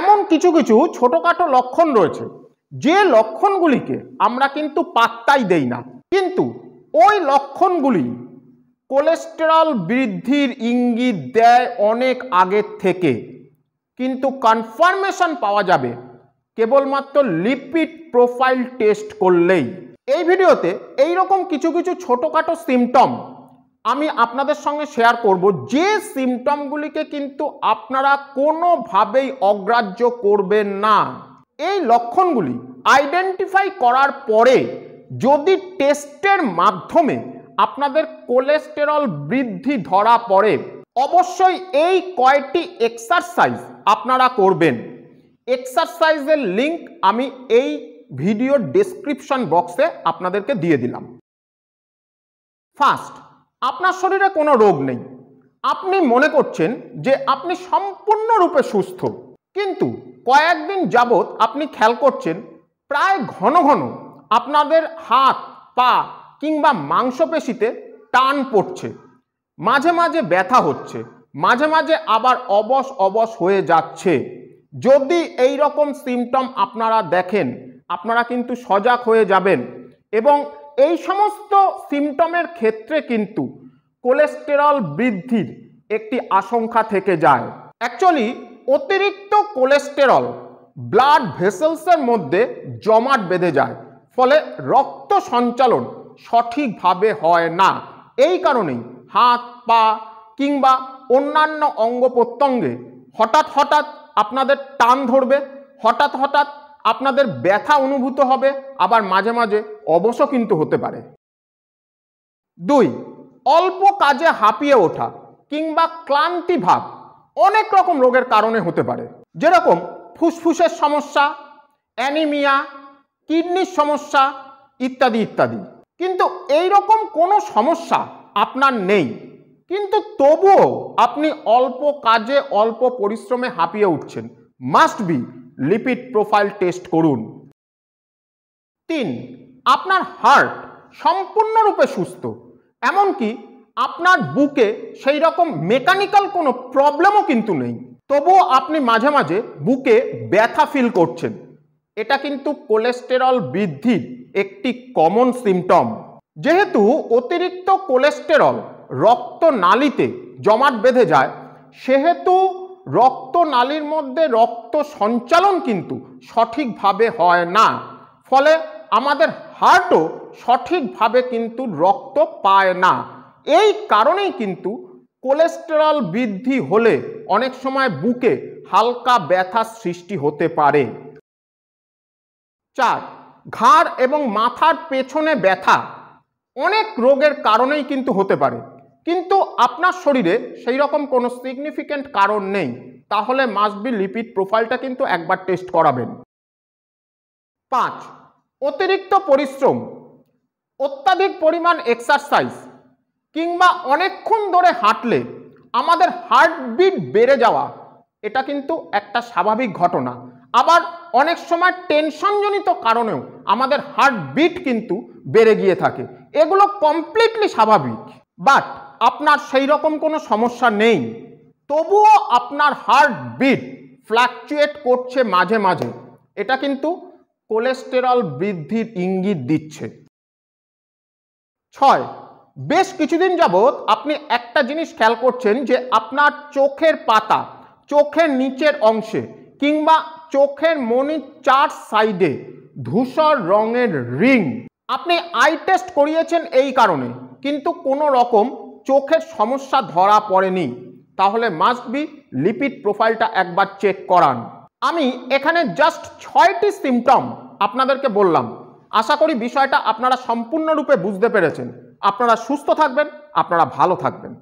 এমন কিছু কিছু ছোটোখাটো লক্ষণ রয়েছে যে লক্ষণগুলিকে আমরা কিন্তু পাত্তাই দেই না কিন্তু ওই লক্ষণগুলি কোলেস্টেরল বৃদ্ধির ইঙ্গিত দেয় অনেক আগের থেকে কিন্তু কনফার্মেশন পাওয়া যাবে কেবলমাত্র লিপিড প্রোফাইল টেস্ট করলেই এই ভিডিওতে এই রকম কিছু কিছু ছোটোখাটো সিমটম আমি আপনাদের সঙ্গে শেয়ার করব যে সিমটমগুলিকে কিন্তু আপনারা কোনোভাবেই অগ্রাহ্য করবেন না এই লক্ষণগুলি আইডেন্টিফাই করার পরে যদি টেস্টের মাধ্যমে আপনাদের কোলেস্টেরল বৃদ্ধি ধরা পড়ে অবশ্যই এই কয়টি এক্সারসাইজ আপনারা করবেন এক্সারসাইজের লিংক আমি এই ভিডিও ডেসক্রিপশন বক্সে আপনাদেরকে দিয়ে দিলাম ফার্স্ট আপনার শরীরে কোনো রোগ নেই আপনি মনে করছেন যে আপনি সম্পূর্ণরূপে সুস্থ কিন্তু কয়েকদিন যাবৎ আপনি খেয়াল করছেন প্রায় ঘন ঘন আপনাদের হাত পা কিংবা মাংসপেশিতে টান পড়ছে মাঝে মাঝে ব্যথা হচ্ছে মাঝে মাঝে আবার অবস অবশ হয়ে যাচ্ছে যদি এই রকম সিমটম আপনারা দেখেন আপনারা কিন্তু সজাগ হয়ে যাবেন এবং এই সমস্ত সিমটমের ক্ষেত্রে কিন্তু কোলেস্টেরল বৃদ্ধির একটি আশঙ্কা থেকে যায় অ্যাকচুয়ালি অতিরিক্ত কোলেস্টেরল ব্লাড ভেসেলসের মধ্যে জমাট বেঁধে যায় ফলে রক্ত সঞ্চালন সঠিকভাবে হয় না এই কারণেই হাত পা কিংবা অন্যান্য অঙ্গ প্রত্যঙ্গে হঠাৎ হঠাৎ আপনাদের টান ধরবে হঠাৎ হঠাৎ আপনাদের ব্যথা অনুভূত হবে আবার মাঝে মাঝে অবশ্য কিন্তু হতে পারে দুই অল্প কাজে হাঁপিয়ে ওঠা কিংবা ক্লান্তি ভাব অনেক রকম রোগের কারণে হতে পারে যেরকম ফুসফুসের সমস্যা অ্যানিমিয়া কিডনির সমস্যা ইত্যাদি ইত্যাদি কিন্তু এই রকম কোনো সমস্যা আপনার নেই কিন্তু তবুও আপনি অল্প কাজে অল্প পরিশ্রমে হাঁপিয়ে উঠছেন must be lipid profile test করুন তিন আপনার হার্ট সম্পূর্ণরূপে সুস্থ এমনকি আপনার বুকে সেই রকম মেকানিক্যাল কোনো প্রবলেমও কিন্তু নেই তবুও আপনি মাঝে মাঝে বুকে ব্যথা ফিল করছেন এটা কিন্তু কোলেস্টেরল বৃদ্ধির একটি কমন সিমটম যেহেতু অতিরিক্ত কোলেস্টেরল রক্ত নালিতে জমাট বেঁধে যায় সেহেতু নালীর মধ্যে রক্ত সঞ্চালন কিন্তু সঠিকভাবে হয় না ফলে আমাদের হার্টও সঠিকভাবে কিন্তু রক্ত পায় না এই কারণেই কিন্তু কোলেস্টেরল বৃদ্ধি হলে অনেক সময় বুকে হালকা ব্যথার সৃষ্টি হতে পারে চার ঘাড় এবং মাথার পেছনে ব্যথা অনেক রোগের কারণেই কিন্তু হতে পারে কিন্তু আপনার শরীরে সেই রকম কোনো সিগনিফিক্যান্ট কারণ নেই তাহলে মাস্ট বি লিপিড প্রোফাইলটা কিন্তু একবার টেস্ট করাবেন পাঁচ অতিরিক্ত পরিশ্রম অত্যাধিক পরিমাণ এক্সারসাইজ কিংবা অনেকক্ষণ ধরে হাঁটলে আমাদের হার্টবিট বেড়ে যাওয়া এটা কিন্তু একটা স্বাভাবিক ঘটনা আবার অনেক সময় টেনশনজনিত কারণেও আমাদের হার্টবিট কিন্তু বেড়ে গিয়ে থাকে এগুলো কমপ্লিটলি স্বাভাবিক বাট আপনার সেই রকম কোনো সমস্যা নেই তবুও আপনার হার্ট বিট ফ্ল্যাকচুয়েট করছে মাঝে মাঝে এটা কিন্তু কোলেস্টেরল বৃদ্ধির ইঙ্গিত দিচ্ছে ছয় বেশ কিছুদিন যাবৎ আপনি একটা জিনিস খেয়াল করছেন যে আপনার চোখের পাতা চোখের নিচের অংশে কিংবা চোখের মনির চার সাইডে ধূসর রঙের রিং আপনি আই টেস্ট করিয়েছেন এই কারণে কিন্তু কোনো রকম চোখের সমস্যা ধরা পড়েনি তাহলে মাস্ট বি লিপিড প্রোফাইলটা একবার চেক করান আমি এখানে জাস্ট ছয়টি সিমটম আপনাদেরকে বললাম আশা করি বিষয়টা আপনারা সম্পূর্ণরূপে বুঝতে পেরেছেন আপনারা সুস্থ থাকবেন আপনারা ভালো থাকবেন